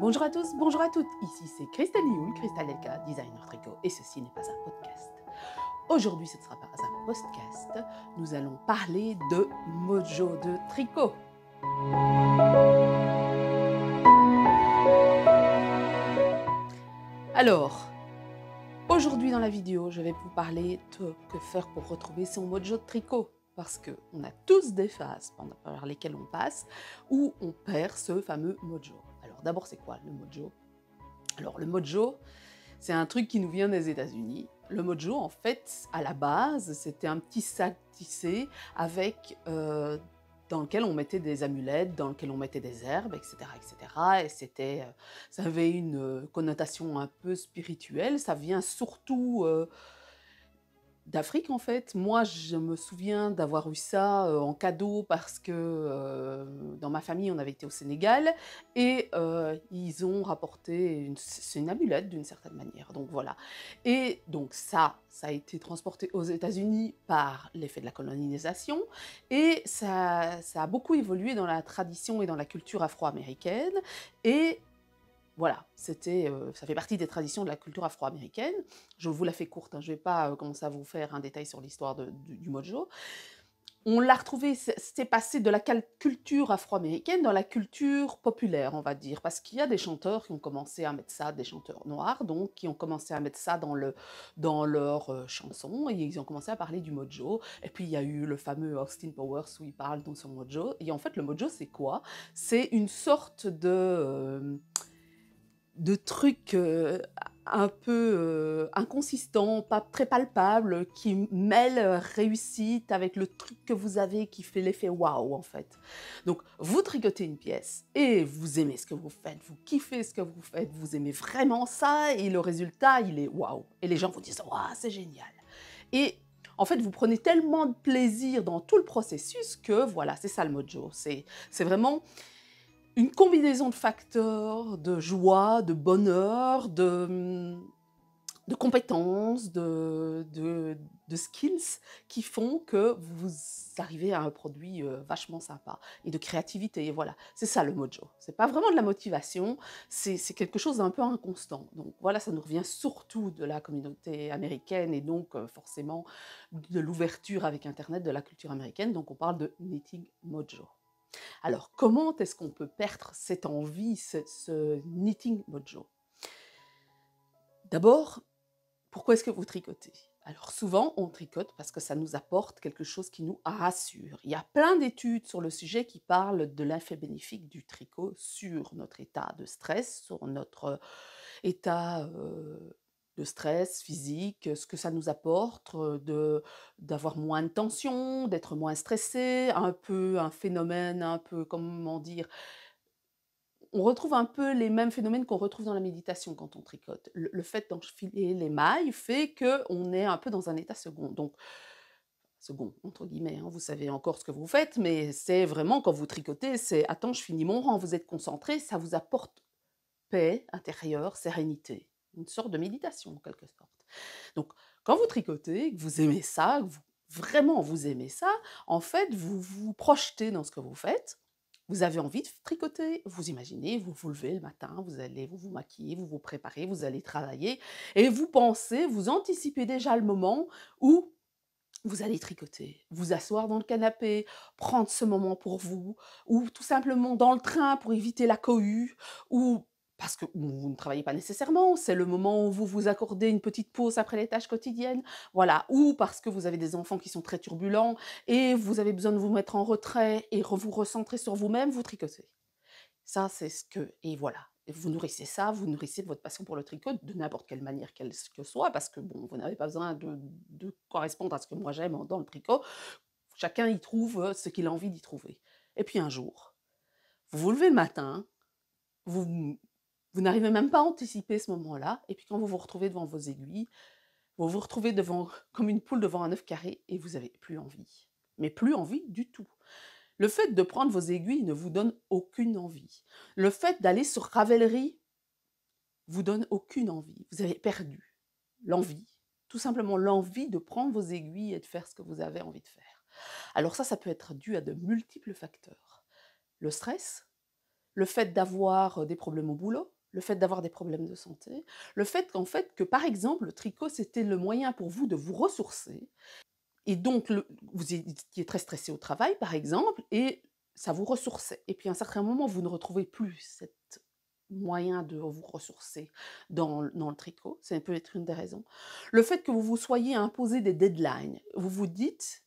Bonjour à tous, bonjour à toutes. Ici c'est Christelle Lioul, Christelle Elka, designer tricot, et ceci n'est pas un podcast. Aujourd'hui, ce ne sera pas un podcast. Nous allons parler de mojo de tricot. Alors, aujourd'hui dans la vidéo, je vais vous parler de que faire pour retrouver son mojo de tricot parce qu'on a tous des phases pendant par lesquelles on passe où on perd ce fameux mojo d'abord, c'est quoi le mojo Alors, le mojo, c'est un truc qui nous vient des États-Unis. Le mojo, en fait, à la base, c'était un petit sac tissé avec euh, dans lequel on mettait des amulettes, dans lequel on mettait des herbes, etc., etc. Et c'était, euh, ça avait une euh, connotation un peu spirituelle. Ça vient surtout d'Afrique en fait. Moi, je me souviens d'avoir eu ça euh, en cadeau parce que euh, dans ma famille, on avait été au Sénégal et euh, ils ont rapporté une, une amulette d'une certaine manière. Donc voilà. Et donc ça, ça a été transporté aux États-Unis par l'effet de la colonisation et ça, ça a beaucoup évolué dans la tradition et dans la culture afro-américaine et voilà, c'était, euh, ça fait partie des traditions de la culture afro-américaine. Je vous la fais courte, hein, je ne vais pas euh, commencer à vous faire un détail sur l'histoire du, mojo. On l'a retrouvé, c'est passé de la culture afro-américaine dans la culture populaire, on va dire, parce qu'il y a des chanteurs qui ont commencé à mettre ça, des chanteurs noirs, donc qui ont commencé à mettre ça dans, le, dans leurs euh, chansons, et ils ont commencé à parler du mojo. Et puis il y a eu le fameux Austin Powers où il parle de son mojo. Et en fait, le mojo, c'est quoi C'est une sorte de de trucs euh, un peu euh, inconsistants, pas très palpables, qui mêlent euh, réussite avec le truc que vous avez qui fait l'effet waouh en fait. Donc vous tricotez une pièce et vous aimez ce que vous faites, vous kiffez ce que vous faites, vous aimez vraiment ça et le résultat il est waouh. Et les gens vous disent waouh c'est génial. Et en fait, vous prenez tellement de plaisir dans tout le processus que voilà, c'est ça le mojo. C'est vraiment une combinaison de facteurs, de joie, de bonheur, de, compétences, de, skills qui font que vous arrivez à un produit euh, vachement sympa et de créativité. Et voilà, c'est ça le mojo. C'est pas vraiment de la motivation, c'est quelque chose d'un peu inconstant. Donc voilà, ça nous revient surtout de la communauté américaine et donc euh, forcément de l'ouverture avec Internet de la culture américaine. Donc on parle de knitting mojo. Alors, comment est-ce qu'on peut perdre cette envie, ce, knitting mojo D'abord, pourquoi est-ce que vous tricotez alors souvent, on tricote parce que ça nous apporte quelque chose qui nous rassure. Il y a plein d'études sur le sujet qui parlent de l'effet bénéfique du tricot sur notre état de stress, sur notre euh, état euh, de stress physique, ce que ça nous apporte, de d'avoir moins de tension, d'être moins stressé, un peu un phénomène, un peu comment dire. On retrouve un peu les mêmes phénomènes qu'on retrouve dans la méditation quand on tricote. Le, fait d'enfiler les mailles fait que on est un peu dans un état second. Donc second entre guillemets, hein, vous savez encore ce que vous faites, mais c'est vraiment quand vous tricotez, c'est attends, je finis mon rang, vous êtes concentré, ça vous apporte paix intérieure, sérénité une sorte de méditation en quelque sorte. Donc, quand vous tricotez, que vous aimez ça, vous, vraiment vous aimez ça, en fait, vous vous projetez dans ce que vous faites. Vous avez envie de tricoter, vous imaginez, vous vous levez le matin, vous allez vous, vous maquiller, vous vous préparez, vous allez travailler et vous pensez, vous anticipez déjà le moment où vous allez tricoter, vous asseoir dans le canapé, prendre ce moment pour vous, ou tout simplement dans le train pour éviter la cohue, ou parce que vous ne travaillez pas nécessairement, c'est le moment où vous vous accordez une petite pause après les tâches quotidiennes, voilà, ou parce que vous avez des enfants qui sont très turbulents et vous avez besoin de vous mettre en retrait et vous recentrer sur vous-même, vous tricotez. Ça, c'est ce que, et voilà. Vous nourrissez ça, vous nourrissez votre passion pour le tricot de n'importe quelle manière qu'elle que soit, parce que bon, vous n'avez pas besoin de, de correspondre à ce que moi j'aime dans le tricot. Chacun y trouve euh, ce qu'il a envie d'y trouver. Et puis un jour, vous vous levez le matin, vous vous n'arrivez même pas à anticiper ce moment-là. Et puis quand vous vous retrouvez devant vos aiguilles, vous vous retrouvez devant, comme une poule devant un œuf carré et vous n'avez plus envie. Mais plus envie du tout. Le fait de prendre vos aiguilles ne vous donne aucune envie. Le fait d'aller sur Ravelry vous donne aucune envie. Vous avez perdu l'envie, tout simplement l'envie de prendre vos aiguilles et de faire ce que vous avez envie de faire. Alors ça, ça peut être dû à de multiples facteurs. Le stress, le fait d'avoir euh, des problèmes au boulot, le fait d'avoir des problèmes de santé, le fait qu'en fait que par exemple le tricot c'était le moyen pour vous de vous ressourcer et donc vous étiez très stressé au travail par exemple et ça vous ressourçait et puis à un certain moment vous ne retrouvez plus cet moyen de vous ressourcer dans, dans le tricot, ça peut être une des raisons. Le fait que vous vous soyez imposé des deadlines, vous vous dites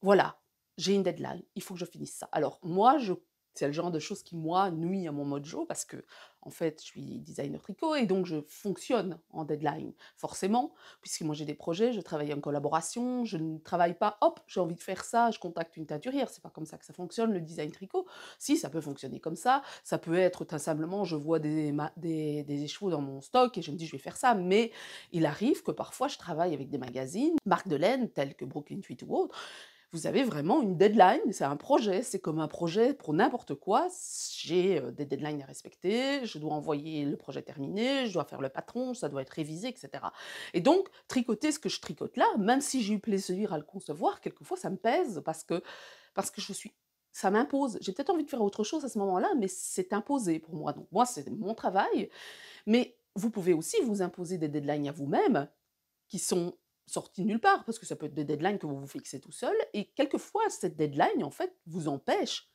voilà, j'ai une deadline, il faut que je finisse ça. Alors moi, je c'est le genre de choses qui, moi, nuit à mon mojo parce que, en fait, je suis designer tricot et donc je fonctionne en deadline, forcément, puisque moi j'ai des projets, je travaille en collaboration, je ne travaille pas, hop, j'ai envie de faire ça, je contacte une teinturière, c'est pas comme ça que ça fonctionne le design tricot. Si, ça peut fonctionner comme ça, ça peut être tout simplement, je vois des, des, des échevaux dans mon stock et je me dis je vais faire ça, mais il arrive que parfois je travaille avec des magazines, marques de laine telles que Brooklyn Tweet ou autre vous avez vraiment une deadline, c'est un projet, c'est comme un projet pour n'importe quoi. J'ai euh, des deadlines à respecter, je dois envoyer le projet terminé, je dois faire le patron, ça doit être révisé, etc. Et donc, tricoter ce que je tricote là, même si j'ai eu plaisir à le concevoir, quelquefois ça me pèse parce que, parce que je suis ça m'impose. J'ai peut-être envie de faire autre chose à ce moment-là, mais c'est imposé pour moi. Donc moi, c'est mon travail. Mais vous pouvez aussi vous imposer des deadlines à vous-même qui sont sortie de nulle part, parce que ça peut être des deadlines que vous vous fixez tout seul, et quelquefois, cette deadline, en fait, vous empêche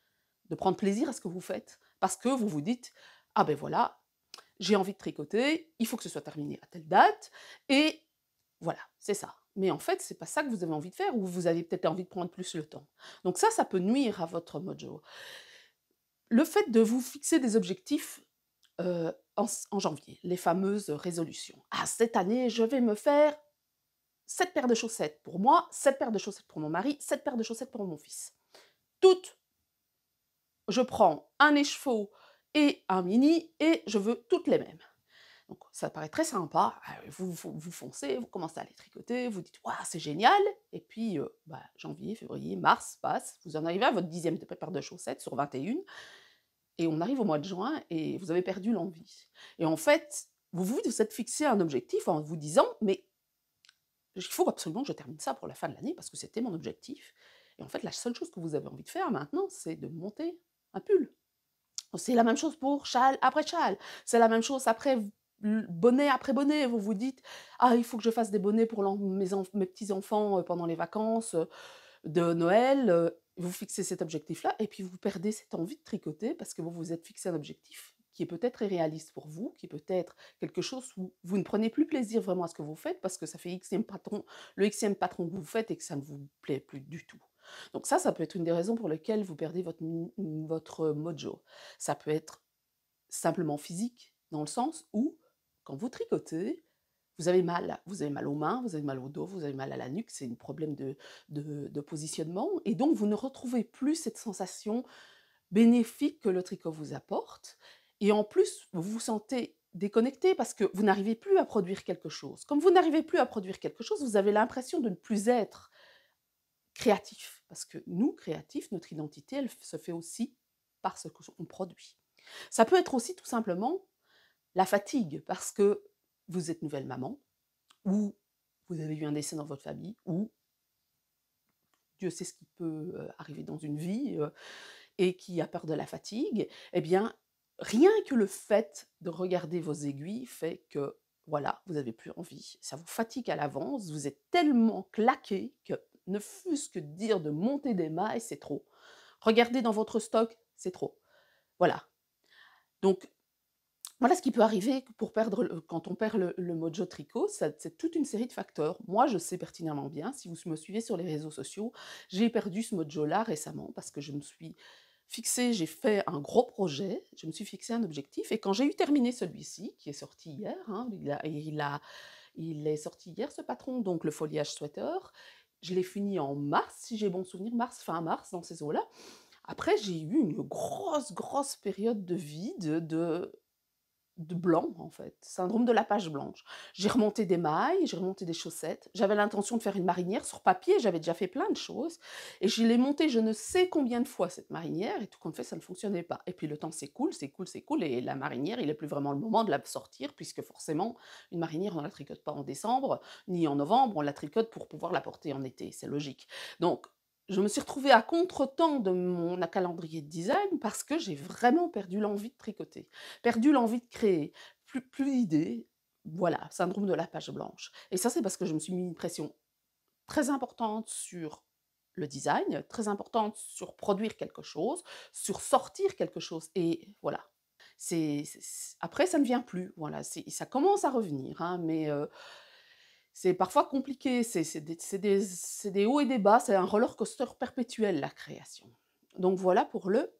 de prendre plaisir à ce que vous faites, parce que vous vous dites, ah ben voilà, j'ai envie de tricoter, il faut que ce soit terminé à telle date, et voilà, c'est ça. Mais en fait, c'est pas ça que vous avez envie de faire, ou vous avez peut-être envie de prendre plus le temps. Donc ça, ça peut nuire à votre mojo. Le fait de vous fixer des objectifs euh, en, en janvier, les fameuses résolutions. Ah, cette année, je vais me faire 7 paires de chaussettes pour moi, 7 paires de chaussettes pour mon mari, 7 paires de chaussettes pour mon fils. Toutes, je prends un écheveau et un mini et je veux toutes les mêmes. Donc ça paraît très sympa, ah vous, vous, foncez, vous commencez à les tricoter, vous dites waouh c'est génial, et puis euh, bah, janvier, février, mars passe, vous en arrivez à votre dixième de paire de chaussettes sur 21, et on arrive au mois de juin et vous avez perdu l'envie. Et en fait, vous vous êtes fixé un objectif en vous disant mais il faut absolument que je termine ça pour la fin de l'année parce que c'était mon objectif. Et en fait, la seule chose que vous avez envie de faire maintenant, c'est de monter un pull. C'est la même chose pour châle après châle. C'est la même chose après bonnet après bonnet. Vous vous dites, ah, il faut que je fasse des bonnets pour mes, mes petits-enfants euh, pendant les vacances euh, de Noël. Euh. Vous fixez cet objectif-là et puis vous perdez cette envie de tricoter parce que vous vous êtes fixé un objectif qui est peut-être irréaliste pour vous, qui peut-être quelque chose où vous ne prenez plus plaisir vraiment à ce que vous faites parce que ça fait xème patron, le xème patron que vous faites et que ça ne vous plaît plus du tout. Donc ça, ça peut être une des raisons pour lesquelles vous perdez votre, votre mojo. Ça peut être simplement physique, dans le sens où, quand vous tricotez, vous avez mal. Vous avez mal aux mains, vous avez mal au dos, vous avez mal à la nuque, c'est un problème de, de, de, positionnement. Et donc, vous ne retrouvez plus cette sensation bénéfique que le tricot vous apporte. Et en plus, vous vous sentez déconnecté parce que vous n'arrivez plus à produire quelque chose. Comme vous n'arrivez plus à produire quelque chose, vous avez l'impression de ne plus être créatif. Parce que nous, créatifs, notre identité, elle se fait aussi par ce qu'on produit. Ça peut être aussi tout simplement la fatigue parce que vous êtes nouvelle maman ou vous avez eu un décès dans votre famille ou Dieu sait ce qui peut euh, arriver dans une vie euh, et qui a peur de la fatigue, eh bien, rien que le fait de regarder vos aiguilles fait que, voilà, vous n'avez plus envie. Ça vous fatigue à l'avance, vous êtes tellement claqué que ne fût-ce que dire de monter des mailles, c'est trop. Regardez dans votre stock, c'est trop. Voilà. Donc, voilà ce qui peut arriver pour perdre quand on perd le, le mojo tricot. C'est toute une série de facteurs. Moi, je sais pertinemment bien, si vous me suivez sur les réseaux sociaux, j'ai perdu ce mojo-là récemment parce que je me suis fixé, j'ai fait un gros projet, je me suis fixé un objectif, et quand j'ai eu terminé celui-ci, qui est sorti hier, hein, il, a, il, est sorti hier ce patron, donc le foliage sweater, je l'ai fini en mars, si j'ai bon souvenir, mars, fin mars, dans ces eaux-là. Après, j'ai eu une grosse, grosse période de vide, de de blanc, en fait, syndrome de la page blanche. J'ai remonté des mailles, j'ai remonté des chaussettes, j'avais l'intention de faire une marinière sur papier, j'avais déjà fait plein de choses, et je l'ai montée je ne sais combien de fois, cette marinière, et tout compte fait, ça ne fonctionnait pas. Et puis le temps s'écoule, s'écoule, s'écoule, et la marinière, il n'est plus vraiment le moment de la sortir, puisque forcément, une marinière, on ne la tricote pas en décembre, ni en novembre, on la tricote pour pouvoir la porter en été, c'est logique. Donc, je me suis retrouvée à contretemps de mon calendrier de design parce que j'ai vraiment perdu l'envie de tricoter, perdu l'envie de créer, plus, plus d'idées. Voilà, syndrome de la page blanche. Et ça, c'est parce que je me suis mis une pression très importante sur le design, très importante sur produire quelque chose, sur sortir quelque chose. Et voilà. C'est après, ça ne vient plus. Voilà, ça commence à revenir, hein, mais euh, c'est parfois compliqué, c'est des, hauts et des bas, c'est un roller coaster perpétuel la création. Donc voilà pour le,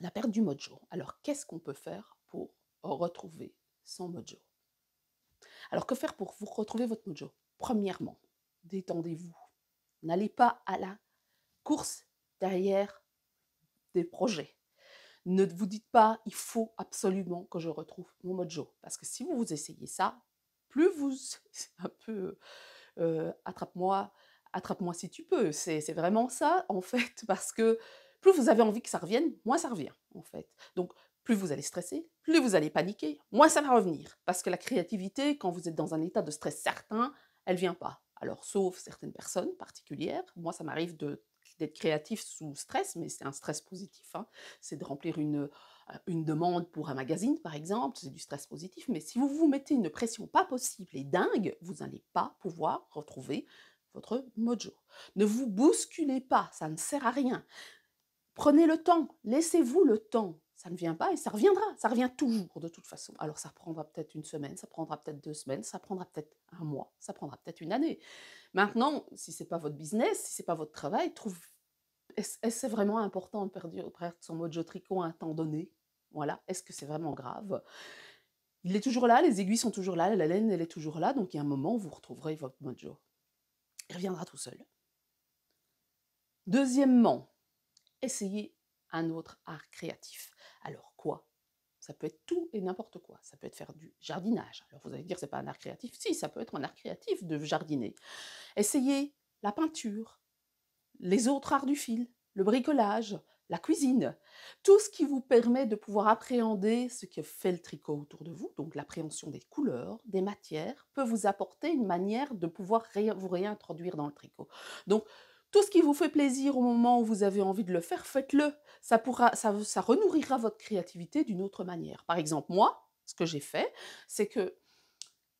la perte du mojo. Alors qu'est-ce qu'on peut faire pour retrouver son mojo Alors que faire pour vous retrouver votre mojo Premièrement, détendez-vous. N'allez pas à la course derrière des projets. Ne vous dites pas, il faut absolument que je retrouve mon mojo. Parce que si vous vous essayez ça, plus vous. C'est un peu attrape-moi, attrape-moi si tu peux. C'est vraiment ça, en fait, parce que plus vous avez envie que ça revienne, moins ça revient, en fait. Donc, plus vous allez stresser, plus vous allez paniquer, moins ça va revenir. Parce que la créativité, quand vous êtes dans un état de stress certain, elle vient pas. Alors, sauf certaines personnes particulières, moi, ça m'arrive de d'être créatif sous stress, mais c'est un stress positif. Hein. C'est de remplir une une demande pour un magazine, par exemple, c'est du stress positif, mais si vous vous mettez une pression pas possible et dingue, vous n'allez pas pouvoir retrouver votre mojo. Ne vous bousculez pas, ça ne sert à rien. Prenez le temps, laissez-vous le temps. Ça ne vient pas et ça reviendra, ça revient toujours de toute façon. Alors ça prendra peut-être une semaine, ça prendra peut-être deux semaines, ça prendra peut-être un mois, ça prendra peut-être une année. Maintenant, si c'est pas votre business, si c'est pas votre travail, trouvez est-ce c'est vraiment important de perdre, son mojo tricot à un temps donné Voilà, est-ce que c'est vraiment grave Il est toujours là, les aiguilles sont toujours là, la laine, elle est toujours là, donc il y a un moment où vous retrouverez votre mojo. Il reviendra tout seul. Deuxièmement, essayez un autre art créatif. Alors quoi ça peut être tout et n'importe quoi. Ça peut être faire du jardinage. Alors vous allez dire, c'est pas un art créatif. Si, ça peut être un art créatif de jardiner. Essayez la peinture, les autres arts du fil, le bricolage, la cuisine, tout ce qui vous permet de pouvoir appréhender ce qui fait le tricot autour de vous, donc l'appréhension des couleurs, des matières, peut vous apporter une manière de pouvoir vous réintroduire dans le tricot. Donc, tout ce qui vous fait plaisir au moment où vous avez envie de le faire, faites-le. Ça, pourra, ça, ça renourrira votre créativité d'une autre manière. Par exemple, moi, ce que j'ai fait, c'est que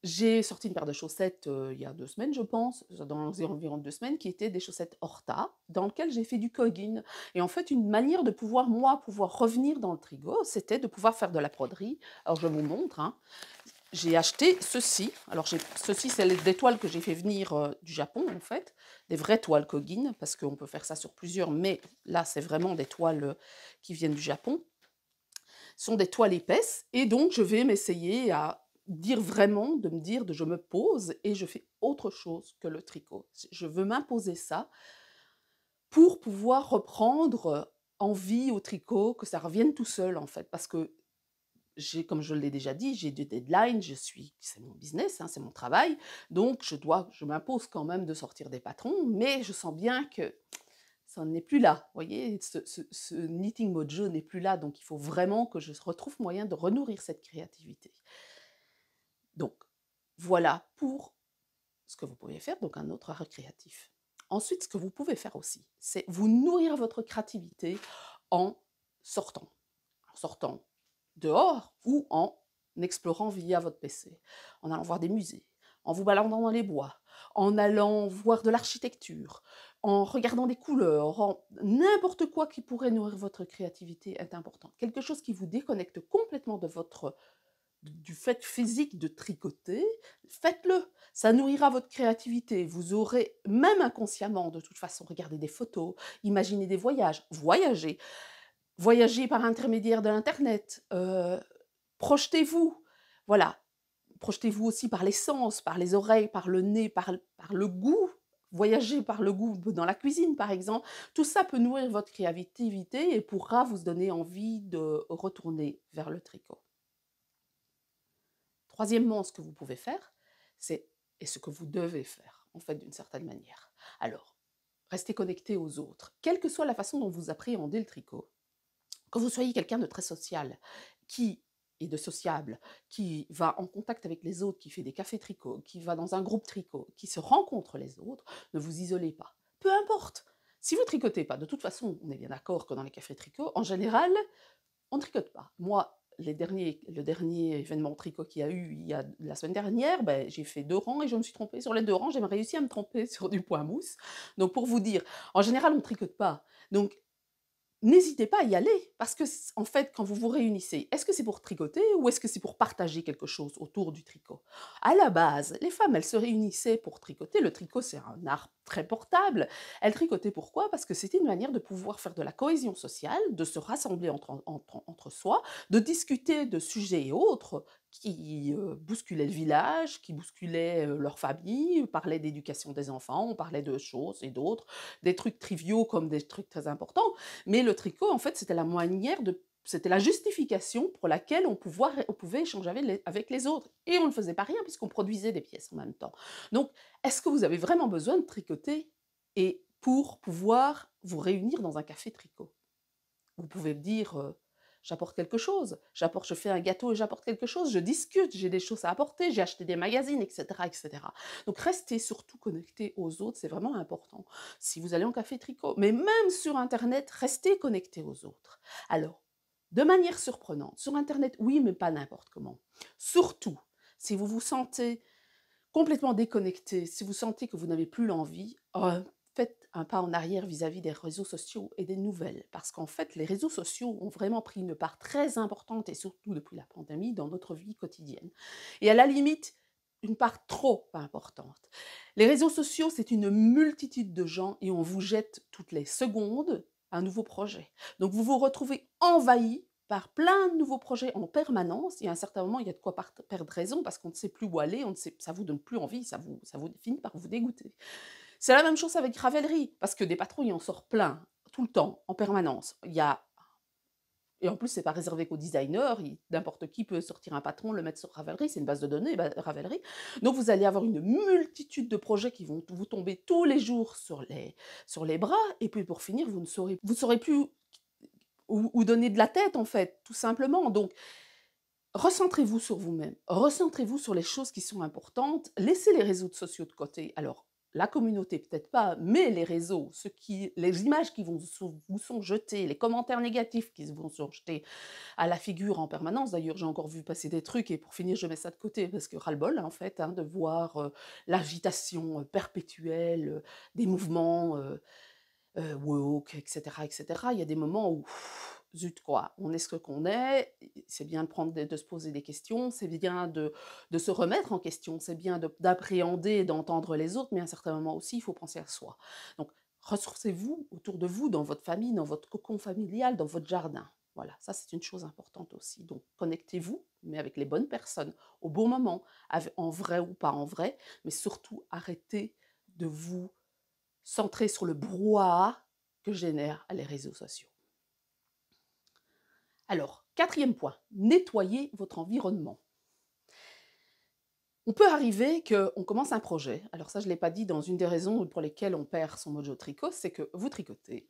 j'ai sorti une paire de chaussettes il y a deux semaines, je pense, dans environ deux semaines, qui étaient des chaussettes Horta, dans lesquelles j'ai fait du coggin. Et en fait, une manière de pouvoir, moi, pouvoir revenir dans le trigo, c'était de pouvoir faire de la broderie. Alors, je vous montre. Hein. J'ai acheté ceci. Alors, ceci, c'est des toiles que j'ai fait venir du Japon, en fait, des vraies toiles coggin, parce qu'on peut faire ça sur plusieurs, mais là, c'est vraiment des toiles qui viennent du Japon. Ce sont des toiles épaisses, et donc je vais m'essayer à dire vraiment, de me dire de je me pose et je fais autre chose que le tricot. Je veux m'imposer ça pour pouvoir reprendre envie au tricot, que ça revienne tout seul en fait, parce que j'ai, comme je l'ai déjà dit, j'ai des deadlines, je suis, c'est mon business, hein, c'est mon travail, donc je dois, je m'impose quand même de sortir des patrons, mais je sens bien que ça n'est plus là, vous voyez, ce, ce, ce knitting mojo n'est plus là, donc il faut vraiment que je retrouve moyen de renourrir cette créativité. Donc, voilà pour ce que vous pouvez faire, donc un autre art créatif. Ensuite, ce que vous pouvez faire aussi, c'est vous nourrir votre créativité en sortant, en sortant dehors ou en explorant via votre PC, en allant voir des musées, en vous baladant dans les bois, en allant voir de l'architecture, en regardant des couleurs, en n'importe quoi qui pourrait nourrir votre créativité est important. Quelque chose qui vous déconnecte complètement de votre du fait physique de tricoter, faites-le. Ça nourrira votre créativité. Vous aurez, même inconsciemment, de toute façon, regardé des photos, imaginé des voyages, voyager, voyager par intermédiaire de l'Internet. Euh, projetez-vous. Voilà. Projetez-vous aussi par les sens, par les oreilles, par le nez, par, par le goût voyager par le goût dans la cuisine, par exemple, tout ça peut nourrir votre créativité et pourra vous donner envie de retourner vers le tricot. Troisièmement, ce que vous pouvez faire, c'est et ce que vous devez faire, en fait, d'une certaine manière. Alors, restez connectés aux autres, quelle que soit la façon dont vous appréhendez le tricot. Quand vous soyez quelqu'un de très social, qui est de sociable, qui va en contact avec les autres, qui fait des cafés tricot, qui va dans un groupe tricot, qui se rencontre les autres, ne vous isolez pas. Peu importe. Si vous tricotez pas, de toute façon, on est bien d'accord que dans les cafés tricot, en général, on tricote pas. Moi, derniers, le dernier événement tricot qu'il y a eu il y a, la semaine dernière, ben, j'ai fait deux rangs et je me suis trompée sur les deux rangs. J'ai réussi à me tromper sur du point mousse. Donc, pour vous dire, en général, on ne tricote pas. Donc, n'hésitez pas à y aller. Parce que, en fait, quand vous vous réunissez, est-ce que c'est pour tricoter ou est-ce que c'est pour partager quelque chose autour du tricot À la base, les femmes, elles se réunissaient pour tricoter. Le tricot, c'est un arbre très portable. Elle tricotait pourquoi Parce que c'était une manière de pouvoir faire de la cohésion sociale, de se rassembler entre, entre, soi, de discuter de sujets et autres qui euh, bousculaient le village, qui bousculaient euh, leur famille, on parlait d'éducation des enfants, on parlait de choses et d'autres, des trucs triviaux comme des trucs très importants. Mais le tricot, en fait, c'était la manière de c'était la justification pour laquelle on pouvait, échanger avec les, autres. Et on ne faisait pas rien puisqu'on produisait des pièces en même temps. Donc, est-ce que vous avez vraiment besoin de tricoter et pour pouvoir vous réunir dans un café tricot Vous pouvez me dire, euh, j'apporte quelque chose, j'apporte, je fais un gâteau et j'apporte quelque chose, je discute, j'ai des choses à apporter, j'ai acheté des magazines, etc., etc. Donc restez surtout connecté aux autres, c'est vraiment important. Si vous allez en café tricot, mais même sur Internet, restez connecté aux autres. Alors, de manière surprenante. Sur Internet, oui, mais pas n'importe comment. Surtout, si vous vous sentez complètement déconnecté, si vous sentez que vous n'avez plus l'envie, euh, faites un pas en arrière vis à -vis des réseaux sociaux et des nouvelles. Parce qu'en fait, les réseaux sociaux ont vraiment pris une part très importante, et surtout depuis la pandémie, dans notre vie quotidienne. Et à la limite, une part trop importante. Les réseaux sociaux, c'est une multitude de gens et on vous jette toutes les secondes un nouveau projet. Donc vous vous retrouvez envahi par plein de nouveaux projets en permanence et à un certain moment il y a de quoi perdre raison parce qu'on ne sait plus où aller, on ne sait, ça vous donne plus envie, ça vous, ça vous finit par vous dégoûter. C'est la même chose avec Ravelry parce que des patrouilles il en sort plein tout le temps, en permanence. Il y a et en plus, c'est pas réservé qu'aux designers. N'importe qui peut sortir un patron, le mettre sur Ravelry. C'est une base de données, bah, Ravelry. Donc, vous allez avoir une multitude de projets qui vont vous tomber tous les jours sur les, sur les bras. Et puis, pour finir, vous ne saurez, vous saurez plus où, où donner de la tête, en fait, tout simplement. Donc, recentrez-vous sur vous-même. Recentrez-vous sur les choses qui sont importantes. Laissez les réseaux sociaux de côté. Alors, la communauté peut-être pas, mais les réseaux, ce qui, les images qui vont, vous sont jetées, les commentaires négatifs qui vous sont jetés à la figure en permanence. D'ailleurs, j'ai encore vu passer des trucs et pour finir, je mets ça de côté parce que ras-le-bol, hein, en fait, hein, de voir euh, l'agitation euh, perpétuelle euh, des mouvements woke, etc., etc. Il y a des moments où zut quoi, on est ce qu'on est, c'est bien de, se poser des questions, c'est bien de, se remettre en question, c'est bien d'appréhender, d'entendre les autres, mais à un certain moment aussi, il faut penser à soi. Donc, ressourcez-vous autour de vous, dans votre famille, dans votre cocon familial, dans votre jardin. Voilà, ça c'est une chose importante aussi. Donc connectez-vous, mais avec les bonnes personnes, au bon moment, en vrai ou pas en vrai, mais surtout arrêtez de vous centrer sur le brouhaha que génèrent les réseaux sociaux. Alors, quatrième point, nettoyez votre environnement. On peut arriver qu'on commence un projet. Alors ça, je ne l'ai pas dit dans une des raisons pour lesquelles on perd son mojo tricot, c'est que vous tricotez,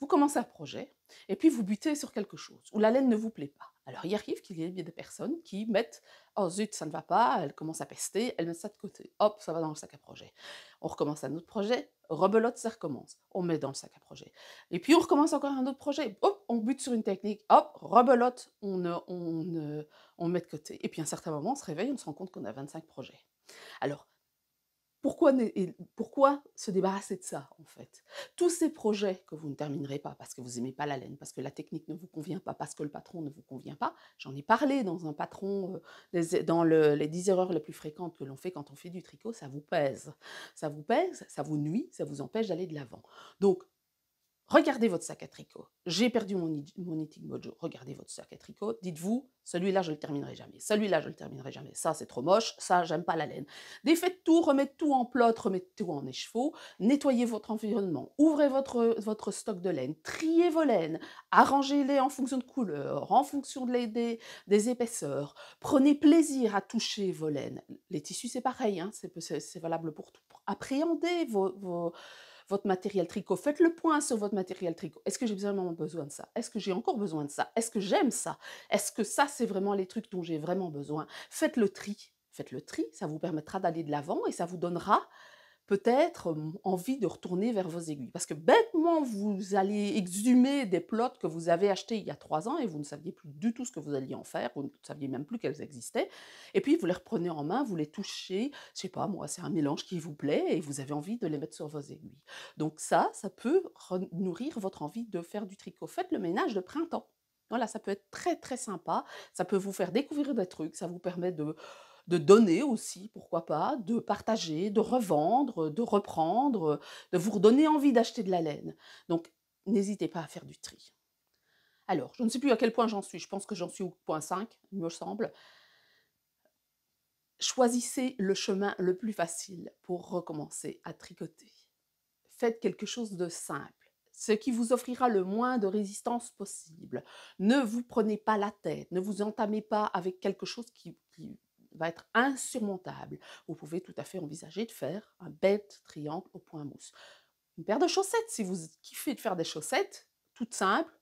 vous commencez un projet et puis vous butez sur quelque chose où la laine ne vous plaît pas. Alors il arrive qu'il y ait des personnes qui mettent Oh zut, ça ne va pas, elle commence à pester, elle met ça de côté. Hop, ça va dans le sac à projet. On recommence un autre projet, rebelote, ça recommence. On met dans le sac à projet. Et puis on recommence encore un autre projet. Hop, on bute sur une technique. Hop, rebelote, on, on, on met de côté. Et puis à un certain moment, on se réveille, on se rend compte qu'on a 25 projets. Alors, pourquoi, pourquoi, se débarrasser de ça, en fait Tous ces projets que vous ne terminerez pas parce que vous n'aimez pas la laine, parce que la technique ne vous convient pas, parce que le patron ne vous convient pas, j'en ai parlé dans un patron, euh, dans les 10 erreurs les plus fréquentes que l'on fait quand on fait du tricot, ça vous pèse. Ça vous pèse, ça vous nuit, ça vous empêche d'aller de l'avant. Donc, Regardez votre sac à tricot. J'ai perdu mon, mon Mojo. Regardez votre sac à tricot. Dites-vous, celui-là, je le terminerai jamais. Celui-là, je le terminerai jamais. Ça, c'est trop moche. Ça, j'aime pas la laine. Défaites tout, remettez tout en plot, remettez tout en écheveau. Nettoyez votre environnement. Ouvrez votre, votre stock de laine. Triez vos laines. Arrangez-les en fonction de couleur, en fonction de des, épaisseurs. Prenez plaisir à toucher vos laines. Les tissus, c'est pareil. Hein. C'est valable pour tout. Appréhendez vos, vos votre matériel tricot. Faites le point sur votre matériel tricot. Est-ce que j'ai vraiment besoin de ça Est-ce que j'ai encore besoin de ça Est-ce que j'aime ça Est-ce que ça, c'est vraiment les trucs dont j'ai vraiment besoin Faites le tri. Faites le tri, ça vous permettra d'aller de l'avant et ça vous donnera peut-être envie de retourner vers vos aiguilles. Parce que bêtement, vous allez exhumer des plots que vous avez achetées il y a trois ans et vous ne saviez plus du tout ce que vous alliez en faire, vous ne saviez même plus qu'elles existaient. Et puis, vous les reprenez en main, vous les touchez, je sais pas moi, c'est un mélange qui vous plaît et vous avez envie de les mettre sur vos aiguilles. Donc ça, ça peut nourrir votre envie de faire du tricot. Faites le ménage de printemps. Voilà, ça peut être très très sympa, ça peut vous faire découvrir des trucs, ça vous permet de de donner aussi, pourquoi pas, de partager, de revendre, de reprendre, de vous redonner envie d'acheter de la laine. Donc, n'hésitez pas à faire du tri. Alors, je ne sais plus à quel point j'en suis, je pense que j'en suis au point 5, il me semble. Choisissez le chemin le plus facile pour recommencer à tricoter. Faites quelque chose de simple, ce qui vous offrira le moins de résistance possible. Ne vous prenez pas la tête, ne vous entamez pas avec quelque chose qui, qui va être insurmontable. Vous pouvez tout à fait envisager de faire un bête triangle au point mousse. Une paire de chaussettes, si vous kiffez de faire des chaussettes, toutes simples,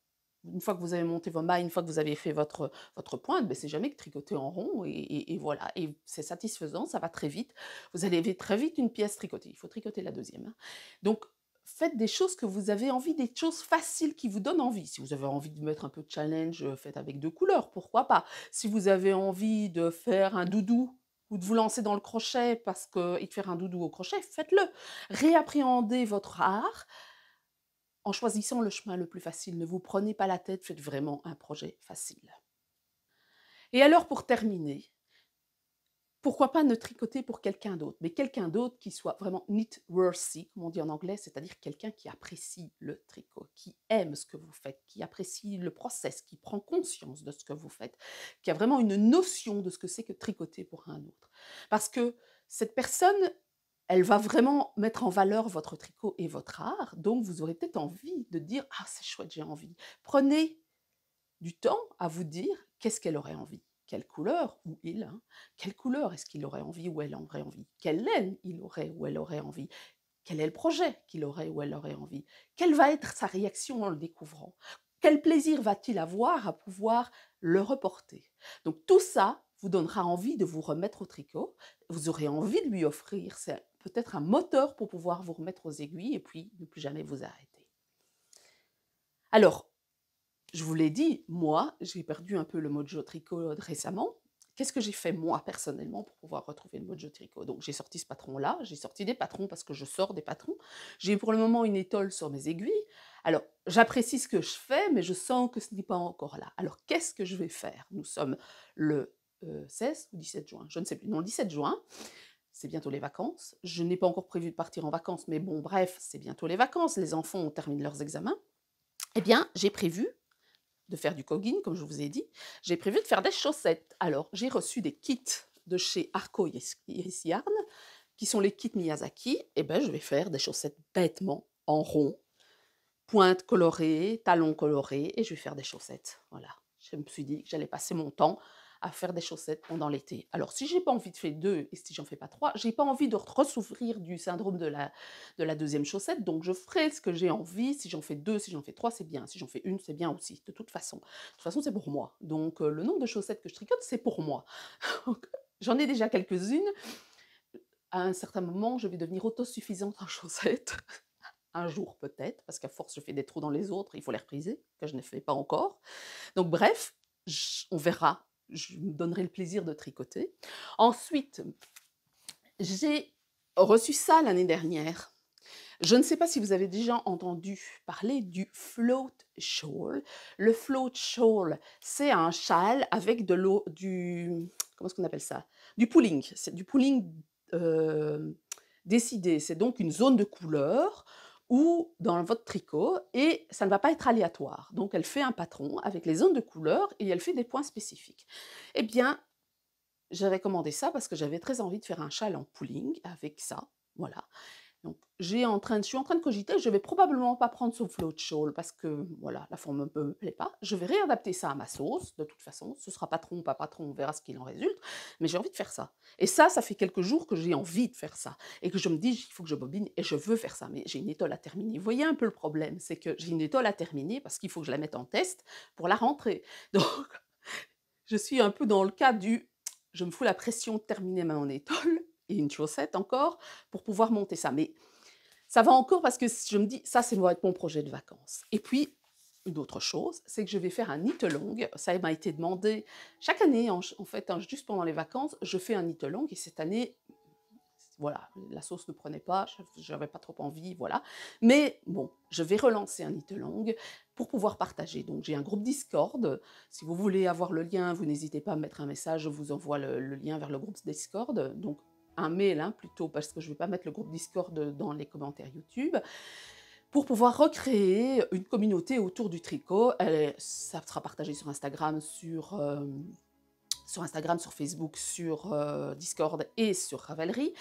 une fois que vous avez monté vos mailles, une fois que vous avez fait votre, votre pointe, ben c'est jamais que tricoter en rond et, voilà. Et c'est satisfaisant, ça va très vite. Vous allez très vite une pièce tricotée. Il faut tricoter la deuxième. Hein. Donc, faites des choses que vous avez envie, des choses faciles qui vous donnent envie. Si vous avez envie de mettre un peu de challenge, euh, faites avec deux couleurs, pourquoi pas. Si vous avez envie de faire un doudou ou de vous lancer dans le crochet parce que et de faire un doudou au crochet, faites-le. Réappréhendez votre art en choisissant le chemin le plus facile. Ne vous prenez pas la tête, faites vraiment un projet facile. Et alors pour terminer, pourquoi pas ne tricoter pour quelqu'un d'autre, mais quelqu'un d'autre qui soit vraiment knit-worthy, comme on dit en anglais, c'est-à-dire quelqu'un qui apprécie le tricot, qui aime ce que vous faites, qui apprécie le process, qui prend conscience de ce que vous faites, qui a vraiment une notion de ce que c'est que tricoter pour un autre. Parce que cette personne, elle va vraiment mettre en valeur votre tricot et votre art, donc vous aurez peut-être envie de dire « Ah, c'est chouette, j'ai envie ». Prenez du temps à vous dire qu'est-ce qu'elle aurait envie quelle couleur, ou il, hein, quelle couleur est-ce qu'il aurait envie ou elle aurait envie, quelle laine il aurait ou elle aurait envie, quel est le projet qu'il aurait ou elle aurait envie, quelle va être sa réaction en le découvrant, quel plaisir va-t-il avoir à pouvoir le reporter. Donc tout ça vous donnera envie de vous remettre au tricot, vous aurez envie de lui offrir, c'est peut-être un moteur pour pouvoir vous remettre aux aiguilles et puis ne plus jamais vous arrêter. Alors, je vous l'ai dit, moi, j'ai perdu un peu le mojo tricot euh, récemment. Qu'est-ce que j'ai fait moi personnellement pour pouvoir retrouver le mojo tricot Donc j'ai sorti ce patron-là, j'ai sorti des patrons parce que je sors des patrons. J'ai pour le moment une étole sur mes aiguilles. Alors j'apprécie ce que je fais, mais je sens que ce n'est pas encore là. Alors qu'est-ce que je vais faire Nous sommes le 16 euh, ou 17 juin, je ne sais plus. Non, le 17 juin c'est bientôt les vacances. Je n'ai pas encore prévu de partir en vacances, mais bon, bref, c'est bientôt les vacances. Les enfants ont terminé leurs examens. Eh bien, j'ai prévu de faire du coggin, comme je vous ai dit, j'ai prévu de faire des chaussettes. Alors, j'ai reçu des kits de chez Arco Iris Yarn, qui sont les kits Miyazaki. Et eh ben, je vais faire des chaussettes bêtement en rond, pointe colorée, talons colorés, et je vais faire des chaussettes. Voilà. Je me suis dit que j'allais passer mon temps à faire des chaussettes pendant l'été. Alors, si j'ai pas envie de faire deux et si j'en fais pas trois, j'ai pas envie de ressouffrir du syndrome de la, de la deuxième chaussette. Donc, je ferai ce que j'ai envie. Si j'en fais deux, si j'en fais trois, c'est bien. Si j'en fais une, c'est bien aussi. De toute façon, de toute façon, c'est pour moi. Donc, euh, le nombre de chaussettes que je tricote, c'est pour moi. j'en ai déjà quelques-unes. À un certain moment, je vais devenir autosuffisante en chaussettes. un jour peut-être, parce qu'à force je fais des trous dans les autres, il faut les repriser, que je ne fais pas encore. Donc bref, on verra je me donnerai le plaisir de tricoter. Ensuite, j'ai reçu ça l'année dernière. Je ne sais pas si vous avez déjà entendu parler du float shawl. Le float shawl, c'est un châle avec de l'eau, du comment ce qu'on appelle ça Du pooling. C'est du pooling euh, décidé. C'est donc une zone de couleur ou dans votre tricot et ça ne va pas être aléatoire. Donc elle fait un patron avec les zones de couleurs et elle fait des points spécifiques. Eh bien, j'avais commandé ça parce que j'avais très envie de faire un châle en pooling avec ça. Voilà. Donc, en train, je suis en train de cogiter, je vais probablement pas prendre ce float shawl parce que voilà, la forme ne me plaît pas. Je vais réadapter ça à ma sauce, de toute façon, ce sera patron ou pas patron, on verra ce qu'il en résulte, mais j'ai envie de faire ça. Et ça, ça fait quelques jours que j'ai envie de faire ça et que je me dis, il faut que je bobine et je veux faire ça, mais j'ai une étole à terminer. Vous voyez un peu le problème, c'est que j'ai une étole à terminer parce qu'il faut que je la mette en test pour la rentrée. Donc, je suis un peu dans le cas du je me fous la pression de terminer ma mon étole et une chaussette encore pour pouvoir monter ça. Mais ça va encore parce que je me dis, ça, c'est va être mon projet de vacances. Et puis, une autre chose, c'est que je vais faire un longue. Ça m'a été demandé chaque année, en, fait, hein, juste pendant les vacances, je fais un longue. et cette année, voilà, la sauce ne prenait pas, j'avais pas trop envie, voilà. Mais bon, je vais relancer un longue pour pouvoir partager. Donc j'ai un groupe Discord. Si vous voulez avoir le lien, vous n'hésitez pas à mettre un message, je vous envoie le lien vers le groupe Discord. Donc un mail hein, plutôt, parce que je ne vais pas mettre le groupe Discord dans les commentaires YouTube, pour pouvoir recréer une communauté autour du tricot. Elle, ça sera partagé sur Instagram, sur, euh, Instagram, sur Facebook, sur euh, Discord et sur Ravelry.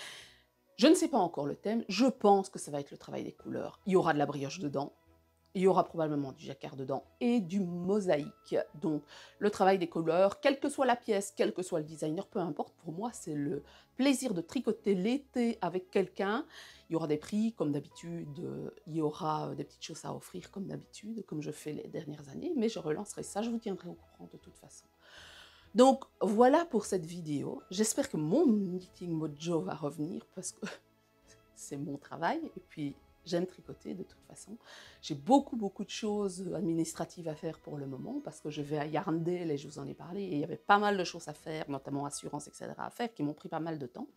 Je ne sais pas encore le thème, je pense que ça va être le travail des couleurs. Il y aura de la brioche dedans, il y aura probablement du jacquard dedans et du mosaïque. Donc, le travail des couleurs, quelle que soit la pièce, quel que soit le designer, peu importe, pour moi, c'est le plaisir de tricoter l'été avec quelqu'un. Il y aura des prix, comme d'habitude. Il y aura des petites choses à offrir, comme d'habitude, comme je fais les dernières années. Mais je relancerai ça, je vous tiendrai au courant de toute façon. Donc, voilà pour cette vidéo. J'espère que mon meeting mojo va revenir parce que c'est mon travail. Et puis, J'aime tricoter de toute façon. J'ai beaucoup, beaucoup de choses administratives à faire pour le moment parce que je vais à Yarndale et je vous en ai parlé. Et il y avait pas mal de choses à faire, notamment assurance, etc. à faire qui m'ont pris pas mal de temps.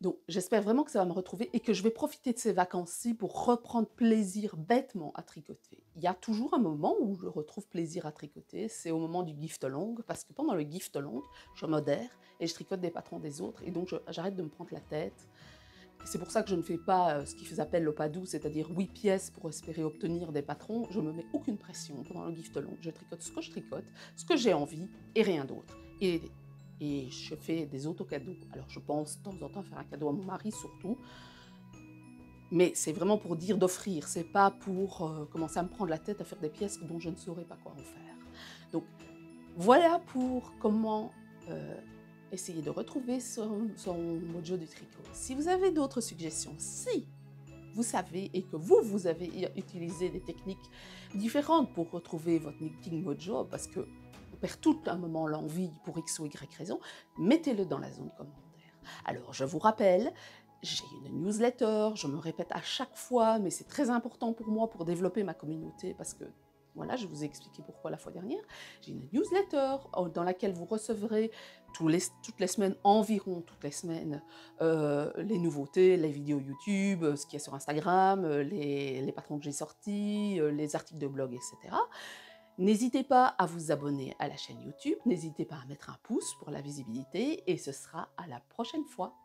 Donc j'espère vraiment que ça va me retrouver et que je vais profiter de ces vacances-ci pour reprendre plaisir bêtement à tricoter. Il y a toujours un moment où je retrouve plaisir à tricoter, c'est au moment du gift long, parce que pendant le gift long, je modère et je tricote des patrons des autres et donc j'arrête de me prendre la tête c'est pour ça que je ne fais pas euh, ce qu'ils appellent le pas doux, c'est-à-dire huit pièces pour espérer obtenir des patrons. Je ne me mets aucune pression pendant le gift long. Je tricote ce que je tricote, ce que j'ai envie et rien d'autre. Et, et, je fais des auto Alors je pense de temps en temps faire un cadeau à mon mari surtout. Mais c'est vraiment pour dire d'offrir, c'est pas pour euh, commencer à me prendre la tête à faire des pièces dont je ne saurais pas quoi en faire. Donc voilà pour comment euh, essayez de retrouver son, mojo du tricot. Si vous avez d'autres suggestions, si vous savez et que vous, vous avez utilisé des techniques différentes pour retrouver votre knitting mojo, parce que on perd tout un moment l'envie pour X ou Y raison, mettez-le dans la zone commentaire. Alors, je vous rappelle, j'ai une newsletter, je me répète à chaque fois, mais c'est très important pour moi pour développer ma communauté parce que voilà, je vous ai expliqué pourquoi la fois dernière. J'ai une newsletter dans laquelle vous recevrez toutes les semaines, environ toutes les semaines, euh, les nouveautés, les vidéos YouTube, euh, ce qu'il y a sur Instagram, euh, les, les patrons que j'ai sortis, les articles de blog, etc. N'hésitez pas à vous abonner à la chaîne YouTube, n'hésitez pas à mettre un pouce pour la visibilité et ce sera à la prochaine fois.